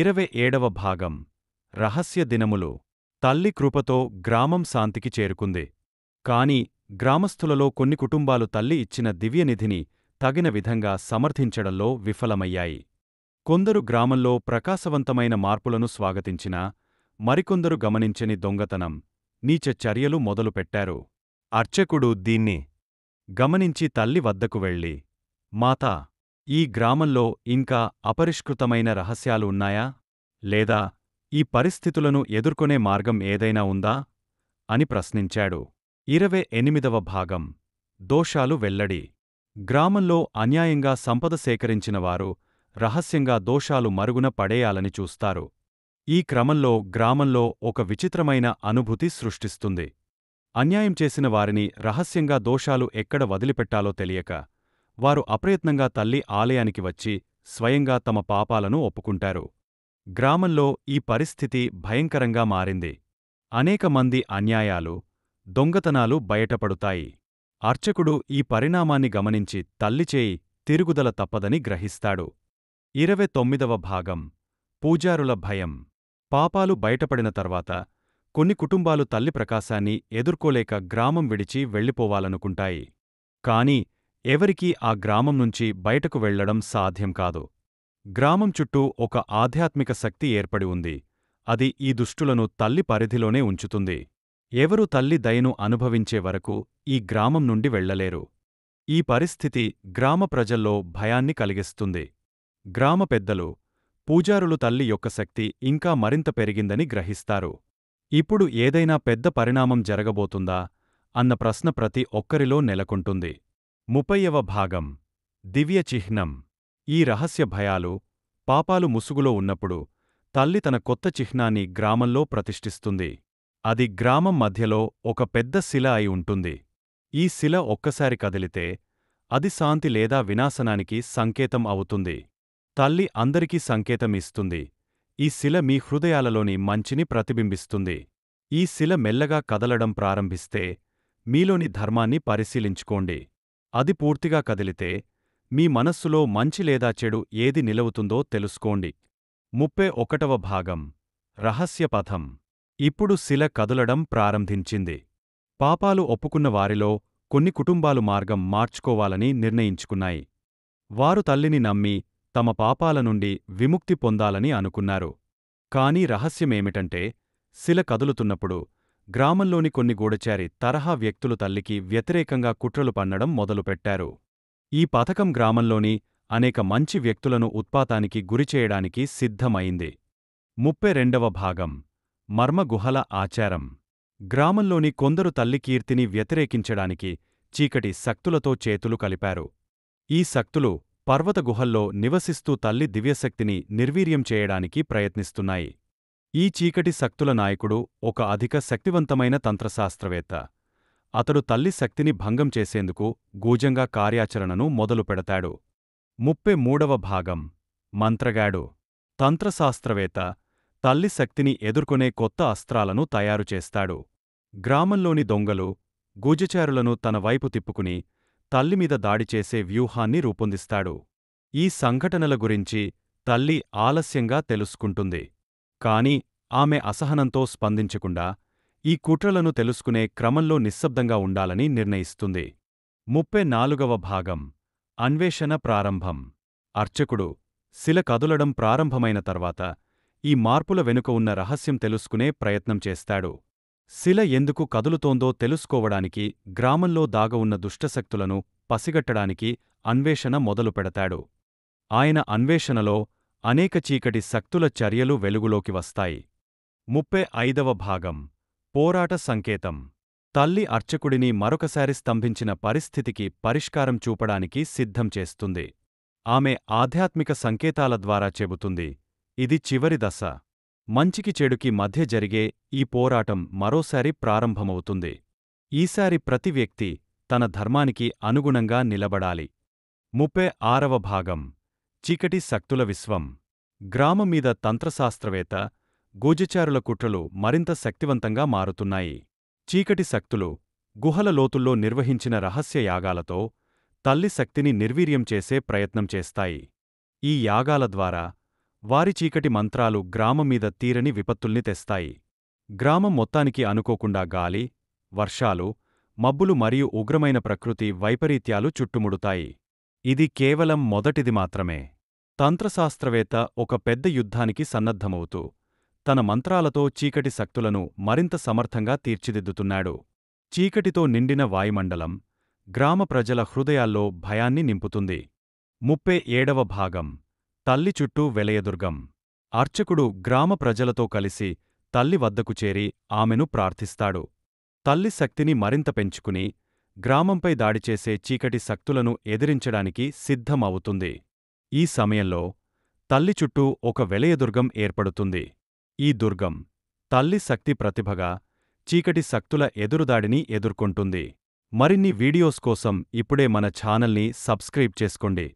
ఇరవై ఏడవ భాగం రహస్య దినములు తల్లి కృపతో గ్రామం శాంతికి చేరుకుంది కాని గ్రామస్థులలో కొన్ని కుటుంబాలు తల్లి ఇచ్చిన దివ్యనిధిని తగిన విధంగా సమర్థించడంలో విఫలమయ్యాయి కొందరు గ్రామంలో ప్రకాశవంతమైన మార్పులను స్వాగతించినా మరికొందరు గమనించని దొంగతనం నీచ చర్యలు మొదలుపెట్టారు అర్చకుడు దీన్ని గమనించి తల్లి వద్దకు వెళ్ళి మాతా ఈ గ్రామంలో ఇంకా అపరిష్కృతమైన రహస్యాలు ఉన్నాయా లేదా ఈ పరిస్థితులను ఎదుర్కొనే మార్గం ఏదైనా ఉందా అని ప్రశ్నించాడు ఇరవై ఎనిమిదవ భాగం దోషాలు వెల్లడి గ్రామంలో అన్యాయంగా సంపద సేకరించినవారు రహస్యంగా దోషాలు మరుగున పడేయాలని చూస్తారు ఈ క్రమంలో గ్రామంలో ఒక విచిత్రమైన అనుభూతి సృష్టిస్తుంది అన్యాయం చేసిన వారిని రహస్యంగా దోషాలు ఎక్కడ వదిలిపెట్టాలో తెలియక వారు అప్రయత్నంగా తల్లి ఆలయానికి వచ్చి స్వయంగా తమ పాపాలను ఒప్పుకుంటారు గ్రామంలో ఈ పరిస్థితి భయంకరంగా మారింది అనేక మంది అన్యాయాలు దొంగతనాలు బయటపడుతాయి అర్చకుడు ఈ పరిణామాన్ని గమనించి తల్లిచేయి తిరుగుదల తప్పదని గ్రహిస్తాడు ఇరవై తొమ్మిదవ భాగం పూజారుల భయం పాపాలు బయటపడిన తర్వాత కొన్ని కుటుంబాలు తల్లి ప్రకాశాన్ని ఎదుర్కోలేక గ్రామం విడిచి వెళ్ళిపోవాలనుకుంటాయి కాని ఎవరికీ ఆ గ్రామం నుంచి బయటకు వెళ్లడం సాధ్యం కాదు గ్రామం చుట్టూ ఒక ఆధ్యాత్మిక శక్తి ఏర్పడి ఉంది అది ఈ దుష్టులను తల్లి పరిధిలోనే ఉంచుతుంది ఎవరు తల్లి దయను అనుభవించే వరకు ఈ గ్రామం నుండి వెళ్లలేరు ఈ పరిస్థితి గ్రామ ప్రజల్లో భయాన్ని కలిగిస్తుంది గ్రామ పెద్దలు పూజారులు తల్లి యొక్క శక్తి ఇంకా మరింత పెరిగిందని గ్రహిస్తారు ఇప్పుడు ఏదైనా పెద్ద పరిణామం జరగబోతుందా అన్న ప్రశ్న ప్రతి ఒక్కరిలో నెలకొంటుంది ముప్పైవ భాగం దివ్య చిహ్నం ఈ రహస్య భయాలు పాపాలు ముసుగులో ఉన్నప్పుడు తల్లి తన కొత్త చిహ్నాన్ని గ్రామంలో ప్రతిష్ఠిస్తుంది అది గ్రామం మధ్యలో ఒక పెద్ద శిల అయి ఉంటుంది ఈ శిల ఒక్కసారి కదిలితే అది శాంతి లేదా వినాశనానికి సంకేతం అవుతుంది తల్లి అందరికీ సంకేతం ఇస్తుంది ఈ శిల మీ హృదయాలలోని మంచిని ప్రతిబింబిస్తుంది ఈ శిల మెల్లగా కదలడం ప్రారంభిస్తే మీలోని ధర్మాన్ని పరిశీలించుకోండి అది పూర్తిగా కదిలితే మీ మనస్సులో మంచి లేదా చెడు ఏది నిలవుతుందో తెలుసుకోండి ముప్పై ఒకటవ భాగం రహస్యపథం ఇప్పుడు శిల కదలడం ప్రారంభించింది పాపాలు ఒప్పుకున్న వారిలో కొన్ని కుటుంబాలు మార్గం మార్చుకోవాలని నిర్ణయించుకున్నాయి వారు తల్లిని నమ్మి తమ పాపాల నుండి విముక్తి పొందాలని అనుకున్నారు కాని రహస్యమేమిటంటే శిల కదులుతున్నప్పుడు గ్రామంలోని కొన్ని గూఢచారి తరహా వ్యక్తులు తల్లికి వ్యతిరేకంగా కుట్రలు పన్నడం మొదలుపెట్టారు ఈ పథకం గ్రామంలోని అనేక మంచి వ్యక్తులను ఉత్పాతానికి గురిచేయడానికి సిద్ధమైంది ముప్పై రెండవ భాగం మర్మగుహల ఆచారం గ్రామంలోని కొందరు తల్లి కీర్తిని వ్యతిరేకించడానికి చీకటి శక్తులతో చేతులు కలిపారు ఈ శక్తులు పర్వతగుహల్లో నివసిస్తూ తల్లి దివ్యశక్తిని నిర్వీర్యం చేయడానికి ప్రయత్నిస్తున్నాయి ఈ చీకటి శక్తుల నాయకుడు ఒక అధిక శక్తివంతమైన తంత్రశాస్త్రవేత్త అతడు తల్లి శక్తిని భంగం చేసేందుకు గూజంగా కార్యాచరణను మొదలు పెడతాడు ముప్పై మూడవ భాగం మంత్రగాడు తంత్రశాస్త్రవేత్త తల్లి శక్తిని ఎదుర్కొనే కొత్త అస్త్రాలను తయారుచేస్తాడు గ్రామంలోని దొంగలు గూజచారులను తన వైపు తిప్పుకుని తల్లిమీద దాడి చేసే వ్యూహాన్ని రూపొందిస్తాడు ఈ సంఘటనల గురించి తల్లి ఆలస్యంగా తెలుసుకుంటుంది కాని ఆమె అసహనంతో స్పందించకుండా ఈ కుట్రలను తెలుసుకునే క్రమంలో నిశ్శబ్దంగా ఉండాలని నిర్ణయిస్తుంది ముప్పై నాలుగవ భాగం అన్వేషణ ప్రారంభం అర్చకుడు శిల కదులడం ప్రారంభమైన తర్వాత ఈ మార్పుల వెనుక ఉన్న రహస్యం తెలుసుకునే ప్రయత్నం చేస్తాడు శిల ఎందుకు కదులుతోందో తెలుసుకోవడానికి గ్రామంలో దాగవున్న దుష్టశక్తులను పసిగట్టడానికి అన్వేషణ మొదలు పెడతాడు ఆయన అన్వేషణలో అనేక చీకటి శక్తుల చర్యలు వెలుగులోకి వస్తాయి ముప్పై ఐదవ భాగం పోరాట సంకేతం తల్లి అర్చకుడిని మరొకసారి స్తంభించిన పరిస్థితికి పరిష్కారం చూపడానికి సిద్ధం చేస్తుంది ఆమె ఆధ్యాత్మిక సంకేతాల ద్వారా చెబుతుంది ఇది చివరి దశ మంచికి చెడుకి మధ్య జరిగే ఈ పోరాటం మరోసారి ప్రారంభమవుతుంది ఈసారి ప్రతి వ్యక్తి తన ధర్మానికి అనుగుణంగా నిలబడాలి ముప్పై ఆరవ భాగం చీకటి శక్తుల విశ్వం గ్రామం మీద తంత్రశాస్త్రవేత్త గూజచారుల కుట్రలు మరింత శక్తివంతంగా మారుతున్నాయి చీకటి శక్తులు గుహల లోతుల్లో నిర్వహించిన రహస్య యాగాలతో తల్లి శక్తిని నిర్వీర్యం చేసే ప్రయత్నం చేస్తాయి ఈ యాగాల ద్వారా వారి చీకటి మంత్రాలు గ్రామం మీద తీరని విపత్తుల్ని తెస్తాయి గ్రామం మొత్తానికి అనుకోకుండా గాలి వర్షాలు మబ్బులు మరియు ఉగ్రమైన ప్రకృతి వైపరీత్యాలు చుట్టుముడుతాయి ఇది కేవలం మొదటిది మాత్రమే తంత్రశాస్త్రవేత్త ఒక పెద్ద యుద్ధానికి సన్నద్ధమవుతూ తన మంత్రాలతో చీకటి శక్తులను మరింత సమర్థంగా తీర్చిదిద్దుతున్నాడు చీకటితో నిండిన వాయుమండలం గ్రామ ప్రజల హృదయాల్లో భయాన్ని నింపుతుంది ముప్పై ఏడవ భాగం తల్లి చుట్టూ వెలయదుర్గం అర్చకుడు గ్రామ ప్రజలతో కలిసి తల్లి వద్దకు చేరి ఆమెను ప్రార్థిస్తాడు తల్లి శక్తిని మరింత పెంచుకుని గ్రామంపై దాడిచేసే చీకటి శక్తులను ఎదిరించడానికి సిద్ధమవుతుంది ఈ సమయంలో తల్లి చుట్టూ ఒక వెలయదుర్గం ఏర్పడుతుంది ఈ దుర్గం తల్లి శక్తి ప్రతిభగా చీకటి శక్తుల ఎదురుదాడిని ఎదుర్కొంటుంది మరిన్ని వీడియోస్ కోసం ఇప్పుడే మన ఛానల్ని సబ్స్క్రైబ్ చేసుకోండి